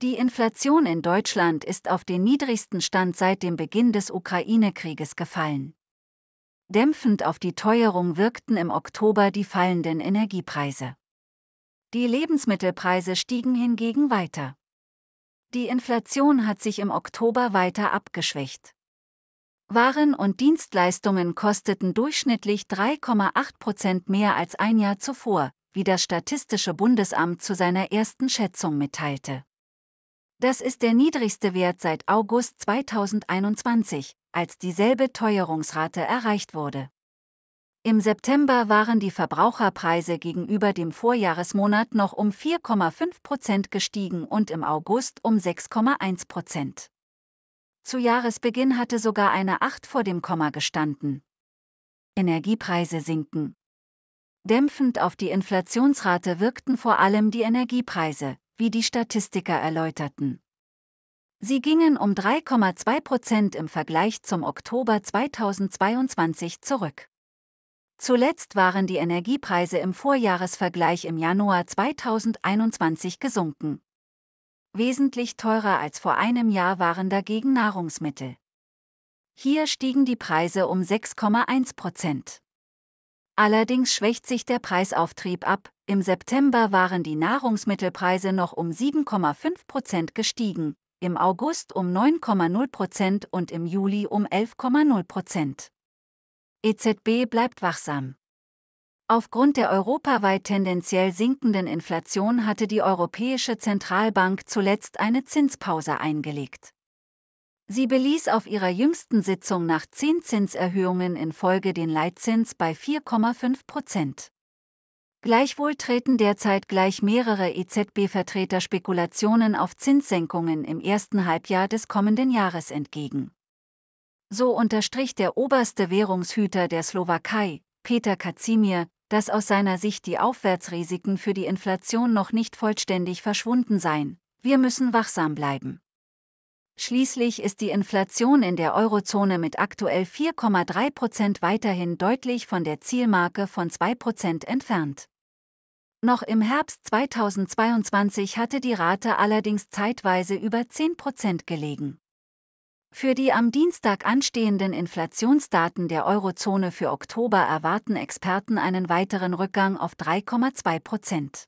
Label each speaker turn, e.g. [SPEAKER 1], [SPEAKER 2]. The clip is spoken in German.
[SPEAKER 1] Die Inflation in Deutschland ist auf den niedrigsten Stand seit dem Beginn des Ukraine-Krieges gefallen. Dämpfend auf die Teuerung wirkten im Oktober die fallenden Energiepreise. Die Lebensmittelpreise stiegen hingegen weiter. Die Inflation hat sich im Oktober weiter abgeschwächt. Waren und Dienstleistungen kosteten durchschnittlich 3,8 Prozent mehr als ein Jahr zuvor, wie das Statistische Bundesamt zu seiner ersten Schätzung mitteilte. Das ist der niedrigste Wert seit August 2021, als dieselbe Teuerungsrate erreicht wurde. Im September waren die Verbraucherpreise gegenüber dem Vorjahresmonat noch um 4,5 Prozent gestiegen und im August um 6,1 Prozent. Zu Jahresbeginn hatte sogar eine 8 vor dem Komma gestanden. Energiepreise sinken. Dämpfend auf die Inflationsrate wirkten vor allem die Energiepreise, wie die Statistiker erläuterten. Sie gingen um 3,2 Prozent im Vergleich zum Oktober 2022 zurück. Zuletzt waren die Energiepreise im Vorjahresvergleich im Januar 2021 gesunken. Wesentlich teurer als vor einem Jahr waren dagegen Nahrungsmittel. Hier stiegen die Preise um 6,1 Prozent. Allerdings schwächt sich der Preisauftrieb ab, im September waren die Nahrungsmittelpreise noch um 7,5 Prozent gestiegen, im August um 9,0 Prozent und im Juli um 11,0 Prozent. EZB bleibt wachsam. Aufgrund der europaweit tendenziell sinkenden Inflation hatte die Europäische Zentralbank zuletzt eine Zinspause eingelegt. Sie beließ auf ihrer jüngsten Sitzung nach zehn Zinserhöhungen in Folge den Leitzins bei 4,5 Prozent. Gleichwohl treten derzeit gleich mehrere EZB-Vertreter Spekulationen auf Zinssenkungen im ersten Halbjahr des kommenden Jahres entgegen. So unterstrich der oberste Währungshüter der Slowakei, Peter Kazimir, dass aus seiner Sicht die Aufwärtsrisiken für die Inflation noch nicht vollständig verschwunden seien. Wir müssen wachsam bleiben. Schließlich ist die Inflation in der Eurozone mit aktuell 4,3 Prozent weiterhin deutlich von der Zielmarke von 2 Prozent entfernt. Noch im Herbst 2022 hatte die Rate allerdings zeitweise über 10 Prozent gelegen. Für die am Dienstag anstehenden Inflationsdaten der Eurozone für Oktober erwarten Experten einen weiteren Rückgang auf 3,2 Prozent.